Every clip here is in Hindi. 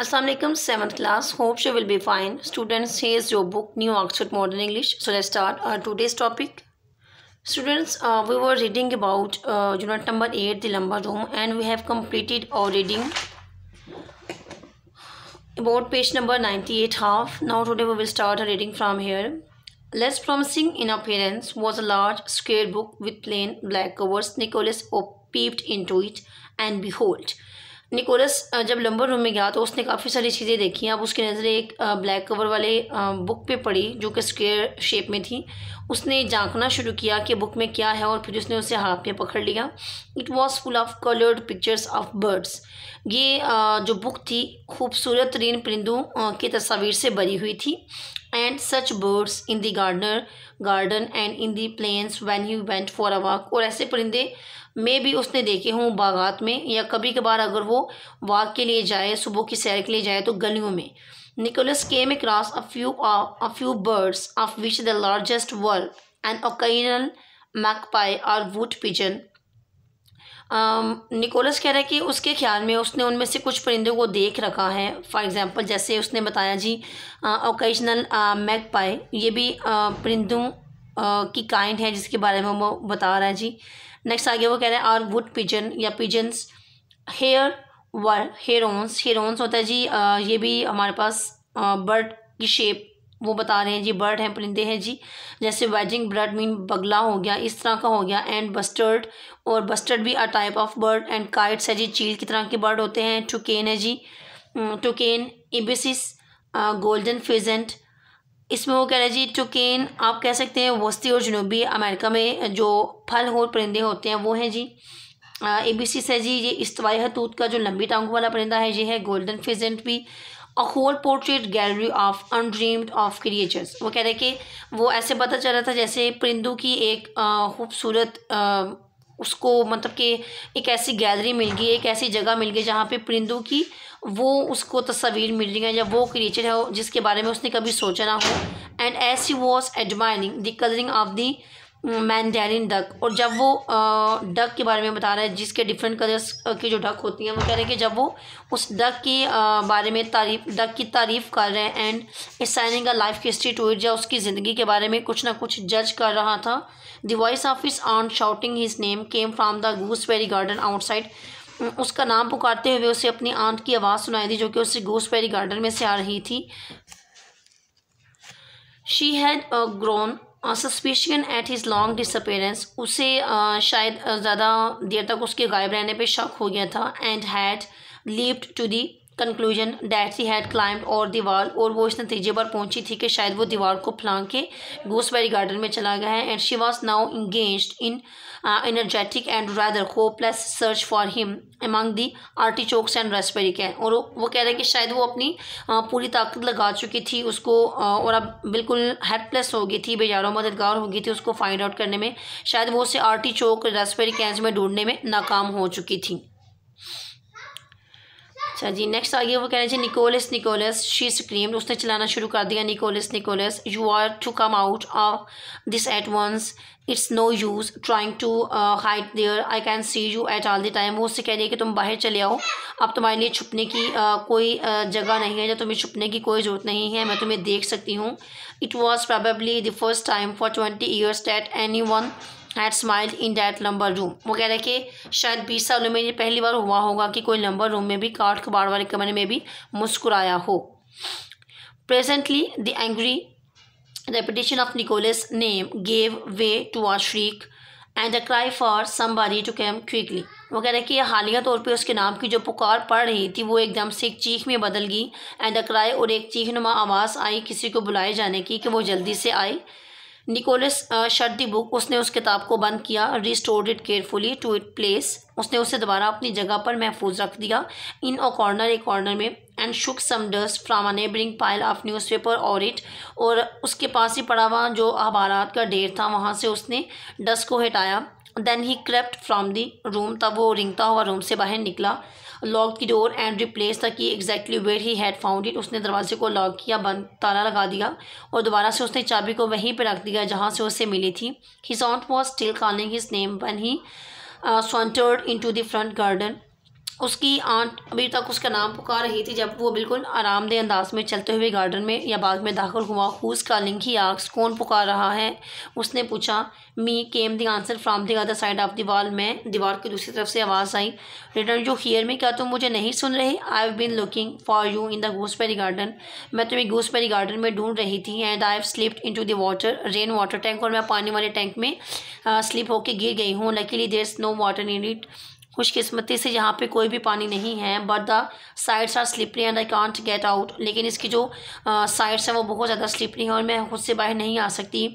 Assalamualaikum 7th class hope you will be fine students here is your book new oxford modern english so let's start our uh, today's topic students uh, we were reading about uh, unit number 8 the lumber room and we have completed our reading about page number 98 half now today we will start our reading from here less promising in appearance was a large square book with plain black covers nicholas peeped into it and behold Nicholas जब लंबर रूम में गया तो उसने काफ़ी सारी चीज़ें देखी अब उसकी नज़र एक ब्लैक कवर वाले बुक पे पड़ी जो कि स्क्वेयर शेप में थी उसने झांकना शुरू किया कि बुक में क्या है और फिर उसने उसे हाथ में पकड़ लिया it was full of coloured pictures of birds ये जो बुक थी खूबसूरत तरीन परिंदों की तस्वीर से भरी हुई थी and such birds in the gardener garden and in the plains when he went for a walk और ऐसे परिंदे में भी उसने देखे हों बागात में या कभी कभार अगर वो वाक के लिए जाए सुबह की सैर के लिए जाए तो गलियों में Nicholas came cross a few a few birds of which the largest world and occasional magpie और वुड पिजन निकोलस um, कह रहा है कि उसके ख्याल में उसने उनमें से कुछ परिंदों को देख रखा है फॉर एग्ज़ाम्पल जैसे उसने बताया जी ओकेजनल मैग पाए ये भी uh, परिंदों uh, की काइंड है जिसके बारे में वो बता रहा है जी नेक्स्ट आगे वो कह रहे हैं और वुड पिजन या pigeons here were herons herons होता है जी uh, ये भी हमारे पास बर्ड की शेप वो बता रहे हैं जी बर्ड हैं परिंदे हैं जी जैसे वेजिंग बर्ड मीन बगला हो गया इस तरह का हो गया एंड बस्टर्ड और बस्टर्ड भी a type of bird and kites है जी चील की तरह के बर्ड होते हैं टुकेन है जी टुकेन इबिसिस गोल्डन फिजेंट इसमें वो कह रहे हैं जी टुकेन आप कह सकते हैं वस्ती और जनूबी अमेरिका में जो फल और परिंदे होते हैं वो हैं जी ए बी सी है जी ये इस्तवाई हतूत का जो लंबी टांगों वाला परिंदा है ये है गोल्डन फिजेंट भी a whole portrait gallery of undreamed of creatures वो कह रहे कि वो ऐसे पता चल रहा था जैसे परिंदों की एक खूबसूरत उसको मतलब कि एक ऐसी गैलरी मिल गई एक ऐसी जगह मिल गई जहाँ पे परिंदों की वो उसको तस्वीर मिल रही है या वो क्रिएचर है जिसके बारे में उसने कभी सोचा ना हो and as he was admiring the colouring of the mandarin duck और जब वो डक के बारे में बता रहे हैं जिसके डिफरेंट कलर्स की जो डक होती हैं वो कह रहे हैं कि जब वो उस डक के बारे में तारीफ डक की तारीफ कर रहे हैं एंड एसाइनिंग का लाइफ हिस्ट्री टू इट या उसकी ज़िंदगी के बारे में कुछ ना कुछ जज कर रहा था the voice of his aunt shouting his name came from the gooseberry garden outside उसका नाम पुकारते हुए उसे अपनी आंट की आवाज़ सुनाई दी जो कि उससे गूसबेरी गार्डन में से आ रही थी she had grown suspicion at his long disappearance उसे uh, शायद ज़्यादा देर तक उसके गायब रहने पे शक हो गया था and had leaved to the conclusion that she had climb और दीवार और वो इस नतीजे पर पहुंची थी कि शायद वो दीवार को फलांग के गोसबेरी गार्डन में चला गया है and she was now engage in energetic and rather hopeless search for him among the chokes and raspberry cane और वो कह रहे हैं कि शायद वो अपनी आ, uh, पूरी ताकत लगा चुकी थी उसको आ, uh, और अब बिल्कुल हेल्पलेस हो गई थी बेजारों मददगार हो गई थी उसको फाइंड आउट करने में शायद वो उसे चौक रेस्पेरी कैंस में ढूंढने में नाकाम हो चुकी थी अच्छा जी नेक्स्ट गया वो कह रहे थे निकोलस निकोलस शी स्क्रीम उसने चलाना शुरू कर दिया Nicholas Nicholas you are to come out of this at once it's no use trying to hide there I can see you at all the time वो उससे कह रही है कि तुम बाहर चले आओ अब तुम्हारे लिए छुपने की uh, कोई uh, जगह नहीं है या तुम्हें छुपने की कोई ज़रूरत नहीं है मैं तुम्हें देख सकती हूँ it was probably the first time for twenty years that any one had smiled in that lumber room वो कह रहे कि शायद बीस सालों में ये पहली बार हुआ होगा कि कोई नंबर रूम में भी काठ कबाड़ वाले कमरे में भी मुस्कुराया हो presently the angry repetition of Nicholas name gave way to a shriek and the cry for बारी टू कैम क्विकली वो कह रहे कि हालिया तौर पर उसके नाम की जो पुकार पड़ रही थी वो एकदम से एक चीख में बदल गई एंड द क्राई और एक चीखनुमा आवाज़ आई किसी को बुलाए जाने की कि वो जल्दी से आए निकोलस शर्दी बुक उसने उस किताब को बंद किया restored it carefully to it place उसने उसे दोबारा अपनी जगह पर महफूज रख दिया इन अ कॉर्नर एक कॉर्नर में and shook some dust from a neighbouring pile of newspaper और इट और उसके पास ही पड़ा हुआ जो अखबारात का ढेर था वहाँ से उसने डस्ट को हटाया then he crept from the room तब वो रिंगता हुआ रूम से बाहर निकला लॉक की डोर एंड रिप्लेस था कि exactly what he had found it उसने दरवाजे को लॉक किया बंद ताला लगा दिया और दोबारा से उसने चाबी को वहीं पर रख दिया जहाँ से उसे मिली थी he sound was still calling his name when he sauntered in to the front garden उसकी आंट अभी तक उसका नाम पुकार रही थी जब वो बिल्कुल आरामदेह अंदाज में चलते हुए गार्डन में या बाग में दाखिल हुआ हूस का लिंकी आर्क्स कौन पुकार रहा है उसने पूछा me came the answer from the other side of दीवार में दीवार की दूसरी तरफ से आवाज़ आई रिटर्न जो हियर में क्या तुम मुझे नहीं सुन रहे I have been looking for you in the gooseberry garden मैं तुम्हें घूसपेरी गार्डन में ढूंढ रही थी and I have slipped in to the water rain water tank और मैं पानी वाले टैंक में स्लिप होकर गिर गई हूँ luckily there is no water in it खुशकिस्मती से यहाँ पे कोई भी पानी नहीं है but the sides are slippery and I can't get out लेकिन इसकी जो साइड्स हैं वो बहुत ज़्यादा स्लिपरी हैं और मैं खुद से बाहर नहीं आ सकती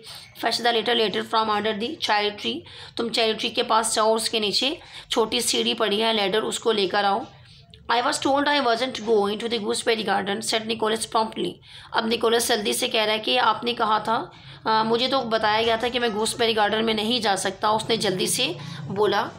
fetch the ladder ladder from under the child tree तुम चाइल्ड ट्री के पास जाओ उसके नीचे छोटी सीढ़ी पड़ी है लेटर उसको लेकर आओ I was told I wasn't going to the gooseberry garden said Nicholas promptly अब निकोलस जल्दी से कह रहा है कि आपने कहा था आ, मुझे तो बताया गया था कि मैं गूसबेरी गार्डन में नहीं जा सकता उसने जल्दी से बोला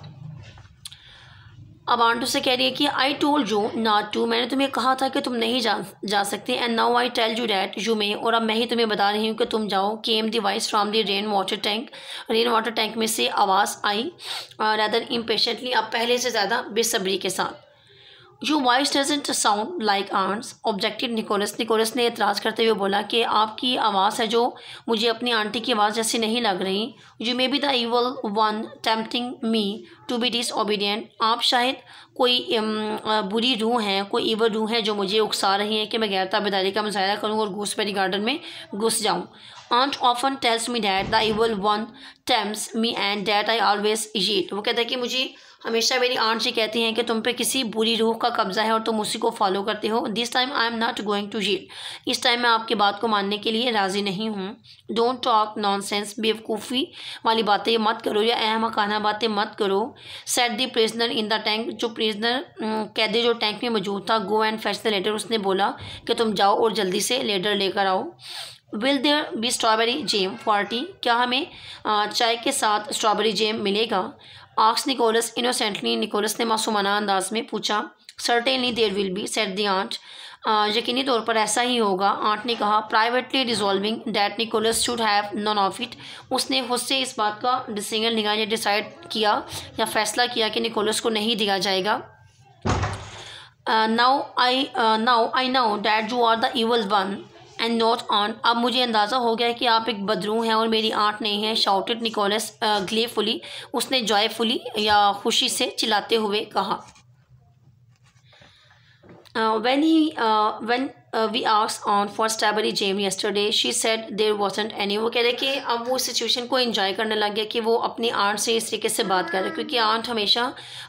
अब आंटू से कह रही है कि I told you not to मैंने तुम्हें कहा था कि तुम नहीं जा जा सकते and now I tell you that you may और अब मैं ही तुम्हें बता रही हूँ कि तुम जाओ came the voice from the rain water tank rain water tank में से आवाज़ आई रैदर uh, इम्पेशेंटली अब पहले से ज़्यादा बेसब्री के साथ your voice doesn't sound like aunt's objective Nicholas Nicholas ने एतराज़ करते हुए बोला कि आपकी आवाज़ है जो मुझे अपनी आंटी की आवाज़ जैसी नहीं लग रही you may be the evil one tempting me to be disobedient आप शायद कोई बुरी रूह हैं कोई ईवर रूह हैं जो मुझे उकसा रही हैं कि मैं गैर ताबेदारी का मुजाहरा करूँ और घुस मेरी गार्डन में घुस जाऊँ aunt often tells me that the evil one tempts me and that I always eat वो कहता है कि मुझे हमेशा मेरी आंट जी कहती हैं कि तुम पे किसी बुरी रूह का कब्जा है और तुम उसी को फॉलो करते हो this time I am not going to जील इस टाइम मैं आपकी बात को मानने के लिए राज़ी नहीं हूँ डोंट टॉक नॉन सेंस बेवकूफ़ी वाली बातें मत करो या अहमकाना बातें मत करो said the prisoner in the tank जो प्रिजनर mm, कैदी जो टैंक में मौजूद था गो एंड फैच द उसने बोला कि तुम जाओ और जल्दी से लेटर लेकर आओ will there be strawberry jam for tea क्या हमें चाय के साथ स्ट्रॉबेरी जेम मिलेगा आक्स निकोलस इनोसेंटली निकोलस ने मासूमाना अंदाज में पूछा certainly there will be said the aunt यकीनी तौर पर ऐसा ही होगा आंट ने कहा privately resolving that Nicholas should have none of it उसने खुद से इस बात का डिसीजन लिया या डिसाइड किया या फैसला किया कि निकोलस को नहीं दिया जाएगा now I now I now that you are the evil one and not aunt अब मुझे अंदाज़ा हो गया है कि आप एक बदरू हैं और मेरी आंट नहीं है शाउटेड निकोलस ग्लेफुली उसने जॉयफुली या खुशी से चिल्लाते हुए कहा Uh, when he uh, when uh, we asked on for strawberry jam yesterday she said there wasn't any वो कह रहे कि अब वो सिचुएशन को इन्जॉय करने लग गया कि वो अपनी आंट से इस तरीके से बात कर रहे क्योंकि आंट हमेशा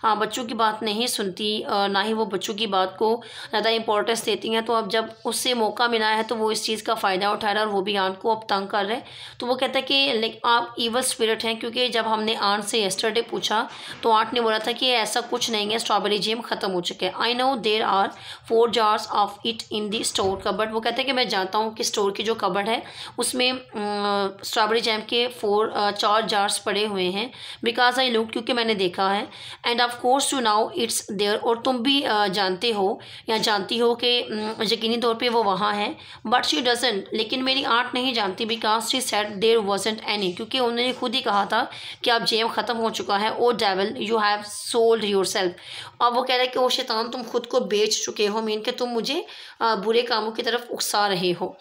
आ, बच्चों की बात नहीं सुनती आ, ना ही वो बच्चों की बात को ज़्यादा इंपॉर्टेंस देती हैं तो अब जब उससे मौका मिला है तो वो इस चीज़ का फ़ायदा उठा रहा है और वो भी आंट को अब तंग कर रहे हैं तो वो कहता है कि लाइक आप ईवल स्पिरिट हैं क्योंकि जब हमने आंट से येस्टरडे पूछा तो आंट ने बोला था कि ऐसा कुछ नहीं है स्ट्रॉबेरी जेम ख़त्म हो चुके हैं I know there are four jars of it in this store cupboard वो कहते हैं कि मैं जानता हूँ कि स्टोर की जो कबर्ड है उसमें स्ट्रॉबेरी जैम के फोर चार जार्स पड़े हुए हैं बिकॉज आई लुक क्योंकि मैंने देखा है and of course you know it's there और तुम भी जानते हो या जानती हो कि यकीनी तौर पर वो वहाँ है बट शी डजेंट लेकिन मेरी आर्ट नहीं जानती because she said there wasn't any क्योंकि उन्होंने खुद ही कहा था कि अब जेम ख़त्म हो चुका है oh devil you have sold yourself और वो कह रहा है कि वो शैतान तुम खुद को बेच चुके हो मीन के तुम मुझे बुरे कामों की तरफ उकसा रहे हो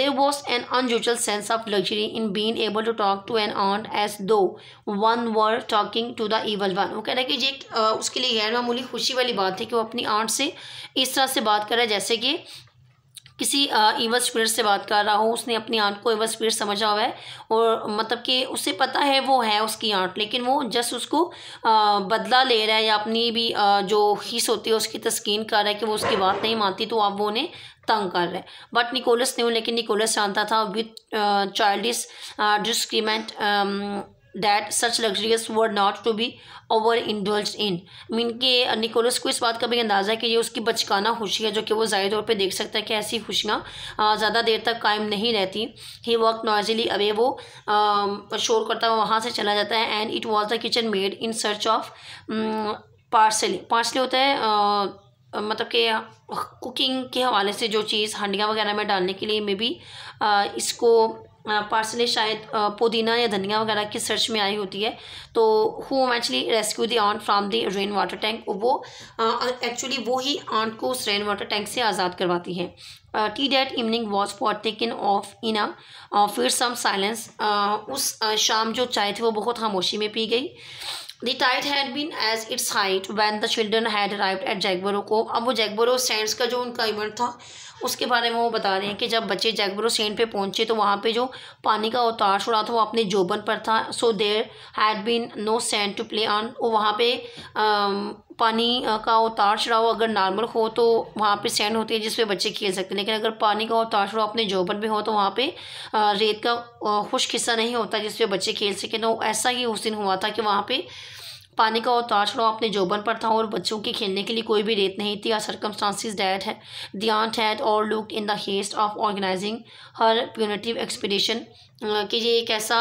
there was an unusual sense of luxury in being able to talk to an aunt as though one were talking to the evil one वो कह रहा है कि ये उसके लिए गैर मामूली खुशी वाली बात है कि वो अपनी आंट से इस तरह से बात कर रहा है जैसे कि किसी ईवस स्पिरिट से बात कर रहा हो उसने अपनी आंट को ईवस स्पिरिट समझा हुआ है और मतलब कि उसे पता है वो है उसकी आंट लेकिन वो जस्ट उसको बदला ले रहा है या अपनी भी जो हिस होती है उसकी तस्कीन कर रहा है कि वो उसकी बात नहीं मानती तो अब वो उन्हें तंग कर रहे बट निकोलस ने लेकिन निकोलस जानता था with this discernment that such luxurious were not to be over indulge in मीन के निकोलस को इस बात का भी अंदाज़ा है कि ये उसकी बचकाना खुशी है जो कि वो ज़ाहिर तौर पर देख सकता है कि ऐसी खुशियाँ ज़्यादा देर तक कायम नहीं रहती ही वर्क नॉइजली अवे वो शोर करता हुआ वहाँ से चला जाता है and it was the kitchen maid in search of parcel parcel होता है आ, मतलब कि कुकिंग के हवाले से जो चीज़ हंडियाँ वगैरह में डालने के लिए मे बी इसको पार्सले शायद पुदीना या धनिया वगैरह की सर्च में आई होती है तो who actually rescue the aunt from the rain water tank वो एक्चुअली वो ही आंट को उस रेन वाटर टैंक से आज़ाद करवाती है tea that evening was partaken of in a फिर सम साइलेंस उस शाम जो चाय थी वो बहुत खामोशी में पी गई The tide had been as its height when the children had arrived at जैगबरो को अब वो जैगबरो सेंट्स का जो उनका इवेंट था उसके बारे में वो बता रहे हैं कि जब बच्चे जैगबरो सेंट पे पहुँचे तो वहाँ पे जो पानी का उतार छुड़ा था वो अपने जोबन पर था so there had been no sent to play on वो वहाँ पे पानी का उतार चढ़ाव अगर नॉर्मल हो तो वहाँ पे सैंड होती है जिसपे बच्चे खेल सकते हैं लेकिन अगर पानी का उतार चढ़ाव अपने जोबन में हो तो वहाँ पे रेत का खुश्क हिस्सा नहीं होता जिसपे बच्चे खेल सकें तो ऐसा ही उस दिन हुआ था कि वहाँ पर पानी का उतार चढ़ाव अपने जोबन पर था और बच्चों के खेलने के लिए कोई भी रेत नहीं थी सरकमस्टांसिस डैट है the aunt had overlooked in the haste of organising her punitive expedition कि ये एक ऐसा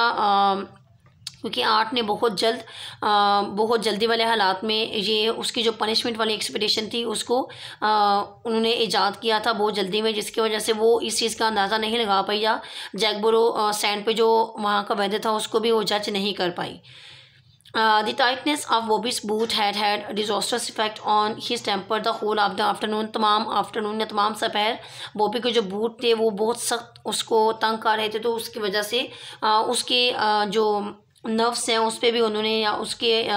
क्योंकि आर्ट ने बहुत जल्द आ, बहुत जल्दी वाले हालात में ये उसकी जो पनिशमेंट वाली एक्सपेक्टेशन थी उसको आ, उन्होंने ईजाद किया था बहुत जल्दी में जिसकी वजह से वो इस चीज़ का अंदाज़ा नहीं लगा पाई या जैकबोरो सैंड पे जो वहाँ का वेदर था उसको भी वो जज नहीं कर पाई the tightness of Bobby's boot had had had effect on effect temper the whole of the afternoon तमाम आफ्टरनून या तमाम सपहर बोबी के जो बूट थे वो बहुत सख्त उसको तंग कर रहे थे तो उसकी वजह से आ, उसके आ, जो नर्व्स हैं उस पर भी उन्होंने या उसके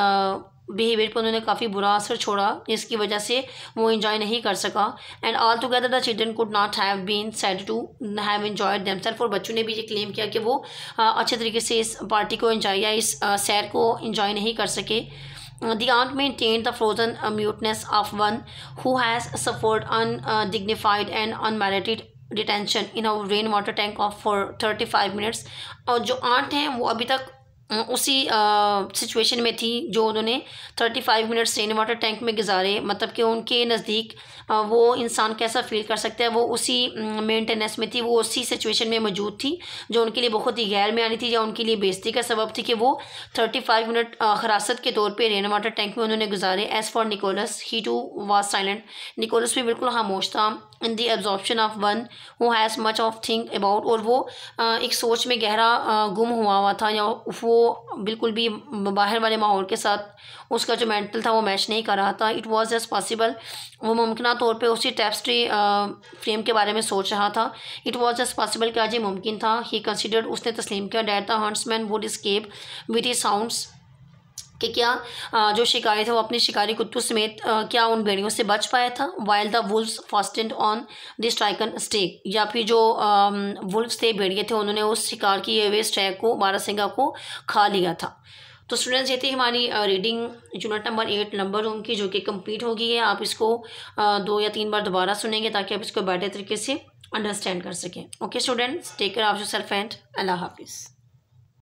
बिहेवियर पर उन्होंने काफ़ी बुरा असर छोड़ा जिसकी वजह से वो इन्जॉय नहीं कर सका and altogether the children could not have been said to have enjoyed themselves और बच्चों ने भी ये क्लेम किया कि वो अच्छे तरीके से इस पार्टी को इन्जॉय या इस सैर को इन्जॉय नहीं कर सके the aunt aunt the frozen muteness of one who has has undignified and unmerited detention in a rain water tank of for thirty five minutes और जो आंट हैं वो अभी तक उसी सिचुएशन में थी जो उन्होंने thirty five minutes rain water tank में गुजारे मतलब कि उनके नज़दीक वो इंसान कैसा फील कर सकता है वो उसी मेंटेनेंस में थी वो उसी सिचुएशन में मौजूद थी जो उनके लिए बहुत ही गैर में आनी थी या उनके लिए बेजती का सबब थी कि वो थर्टी फाइव मिनट हरासत के तौर पर रेन वाटर टैंक में उन्होंने गुजारे as for Nicholas he too was silent Nicholas भी बिल्कुल खामोश था in the absorption of one who has much of think about और वो एक सोच में गहरा गुम हुआ हुआ था या वो बिल्कुल भी बाहर वाले माहौल के साथ उसका जो मेंटल था वो मैच नहीं कर रहा था इट वाज जस्ट पॉसिबल वो मुमकिन तौर पे उसी टेपस्ट्री फ्रेम के बारे में सोच रहा था इट वाज जस्ट पॉसिबल क्या जी मुमकिन था ही कंसिडर्ड उसने तस्लीम किया that the huntsman would escape with his hounds कि क्या जो शिकारी था वो अपने शिकारी कुत्तों समेत क्या उन भेड़ियों से बच पाया था while the wolves feasted on the stricken stag या फिर जो वुल्फ्स थे भेड़िए थे उन्होंने उस शिकार किए हुए स्ट्रैक को बारा सिंगा को खा लिया था तो स्टूडेंट्स ये थी हमारी reading unit number eight number room की जो कि कम्प्लीट होगी है आप इसको दो या तीन बार दोबारा सुनेंगे ताकि आप इसको बेटर तरीके से अंडरस्टैंड कर सकें okay students take care of yourself and अल्लाह हाफिज़